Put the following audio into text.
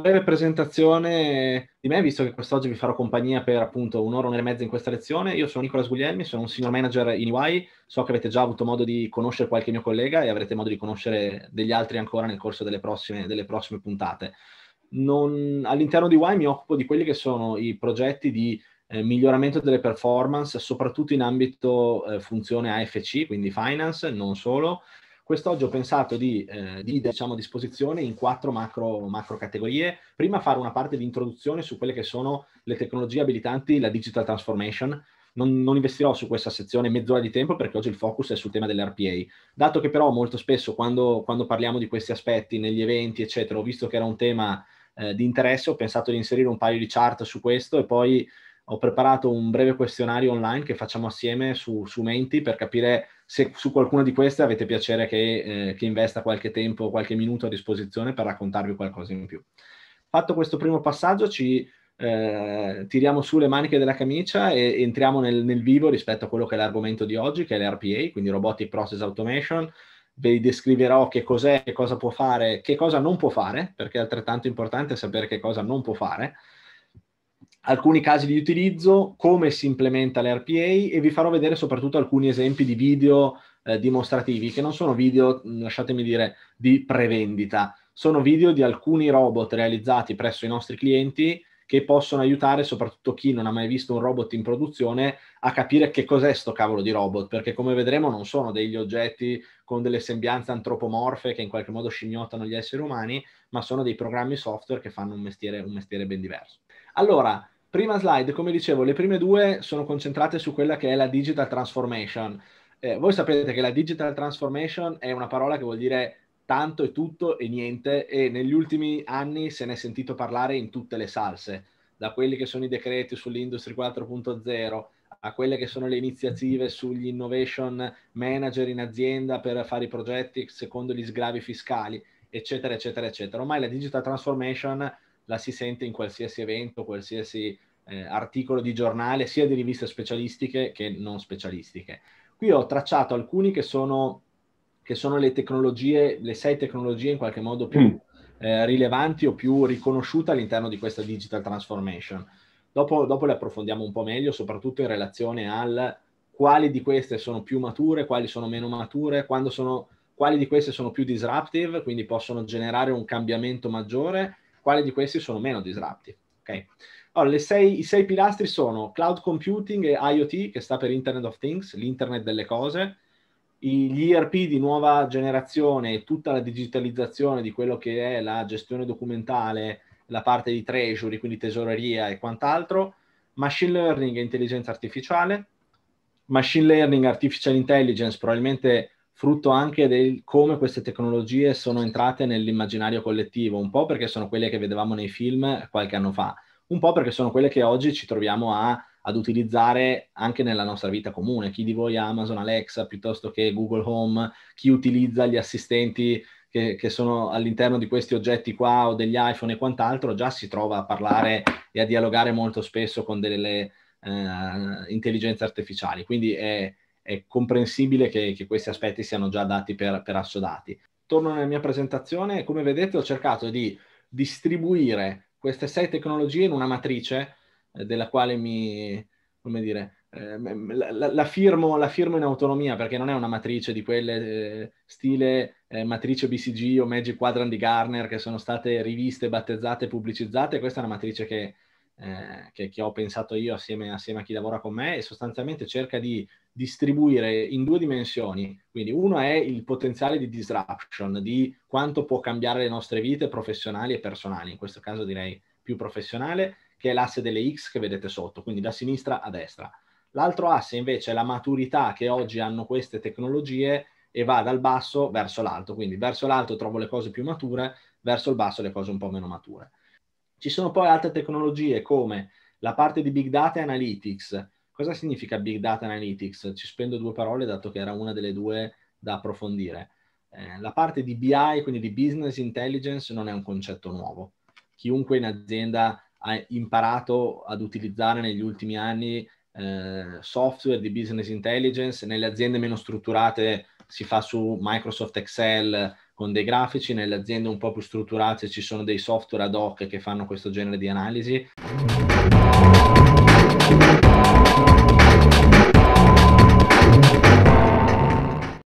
breve presentazione di me, visto che quest'oggi vi farò compagnia per appunto un'ora, un'ora e mezza in questa lezione. Io sono Nicola Guglielmi, sono un senior manager in UI, so che avete già avuto modo di conoscere qualche mio collega e avrete modo di conoscere degli altri ancora nel corso delle prossime, delle prossime puntate. Non, all'interno di UI mi occupo di quelli che sono i progetti di eh, miglioramento delle performance, soprattutto in ambito eh, funzione AFC, quindi finance, non solo, Quest'oggi ho pensato di eh, dividere diciamo, a disposizione in quattro macro, macro, categorie. Prima fare una parte di introduzione su quelle che sono le tecnologie abilitanti la digital transformation. Non, non investirò su questa sezione mezz'ora di tempo perché oggi il focus è sul tema dell'RPA. Dato che però molto spesso quando, quando parliamo di questi aspetti negli eventi, eccetera, ho visto che era un tema eh, di interesse, ho pensato di inserire un paio di chart su questo e poi ho preparato un breve questionario online che facciamo assieme su, su Menti per capire se su qualcuna di queste avete piacere che, eh, che investa qualche tempo, qualche minuto a disposizione per raccontarvi qualcosa in più. Fatto questo primo passaggio ci eh, tiriamo su le maniche della camicia e entriamo nel, nel, vivo rispetto a quello che è l'argomento di oggi, che è l'RPA, quindi Robotic Process Automation. Vi descriverò che cos'è, che cosa può fare, che cosa non può fare, perché è altrettanto importante sapere che cosa non può fare alcuni casi di utilizzo, come si implementa l'RPA e vi farò vedere soprattutto alcuni esempi di video eh, dimostrativi, che non sono video, lasciatemi dire, di prevendita, sono video di alcuni robot realizzati presso i nostri clienti che possono aiutare soprattutto chi non ha mai visto un robot in produzione a capire che cos'è sto cavolo di robot, perché come vedremo non sono degli oggetti con delle sembianze antropomorfe che in qualche modo scimmiottano gli esseri umani, ma sono dei programmi software che fanno un mestiere, un mestiere ben diverso. Allora, Prima slide, come dicevo, le prime due sono concentrate su quella che è la digital transformation. Eh, voi sapete che la digital transformation è una parola che vuol dire tanto e tutto e niente e negli ultimi anni se ne è sentito parlare in tutte le salse, da quelli che sono i decreti sull'Industry 4.0 a quelle che sono le iniziative sugli innovation manager in azienda per fare i progetti secondo gli sgravi fiscali, eccetera, eccetera, eccetera. Ormai la digital transformation la si sente in qualsiasi evento, qualsiasi eh, articolo di giornale, sia di riviste specialistiche che non specialistiche. Qui ho tracciato alcuni che sono, che sono le tecnologie, le sei tecnologie in qualche modo più mm. eh, rilevanti o più riconosciute all'interno di questa digital transformation. Dopo, dopo le approfondiamo un po' meglio, soprattutto in relazione al quali di queste sono più mature, quali sono meno mature, quando sono quali di queste sono più disruptive, quindi possono generare un cambiamento maggiore, quali di queste sono meno disruptive. Ok. Allora, sei, i sei pilastri sono cloud computing e IoT, che sta per Internet of Things, l'internet delle cose, gli ERP di nuova generazione e tutta la digitalizzazione di quello che è la gestione documentale, la parte di treasury, quindi tesoreria e quant'altro, machine learning e intelligenza artificiale, machine learning, artificial intelligence, probabilmente frutto anche del come queste tecnologie sono entrate nell'immaginario collettivo, un po' perché sono quelle che vedevamo nei film qualche anno fa, un po' perché sono quelle che oggi ci troviamo a, ad utilizzare anche nella nostra vita comune. Chi di voi ha Amazon Alexa piuttosto che Google Home, chi utilizza gli assistenti che, che, sono all'interno di questi oggetti qua o degli iPhone e quant'altro, già si trova a parlare e a dialogare molto spesso con delle eh, intelligenze artificiali. Quindi è è comprensibile che, che questi aspetti siano già dati per, per assodati. Torno nella mia presentazione, come vedete ho cercato di distribuire queste sei tecnologie in una matrice eh, della quale mi, come dire, eh, la, la, la, firmo, la, firmo, in autonomia perché non è una matrice di quelle eh, stile eh, matrice BCG o Magic Quadrant di Garner che sono state riviste, battezzate, pubblicizzate. Questa è una matrice che, eh, che, che ho pensato io assieme, assieme, a chi lavora con me e sostanzialmente cerca di distribuire in due dimensioni. Quindi uno è il potenziale di disruption, di quanto può cambiare le nostre vite professionali e personali, in questo caso direi più professionale, che è l'asse delle X che vedete sotto, quindi da sinistra a destra. L'altro asse invece è la maturità che oggi hanno queste tecnologie e va dal basso verso l'alto, quindi verso l'alto trovo le cose più mature, verso il basso le cose un po' meno mature. Ci sono poi altre tecnologie come la parte di big data e analytics, Cosa significa Big Data Analytics? Ci spendo due parole dato che era una delle due da approfondire. Eh, la parte di BI, quindi di Business Intelligence, non è un concetto nuovo. Chiunque in azienda ha imparato ad utilizzare negli ultimi anni eh, software di business intelligence, nelle aziende meno strutturate si fa su Microsoft Excel con dei grafici, nelle aziende un po' più strutturate ci sono dei software ad hoc che fanno questo genere di analisi.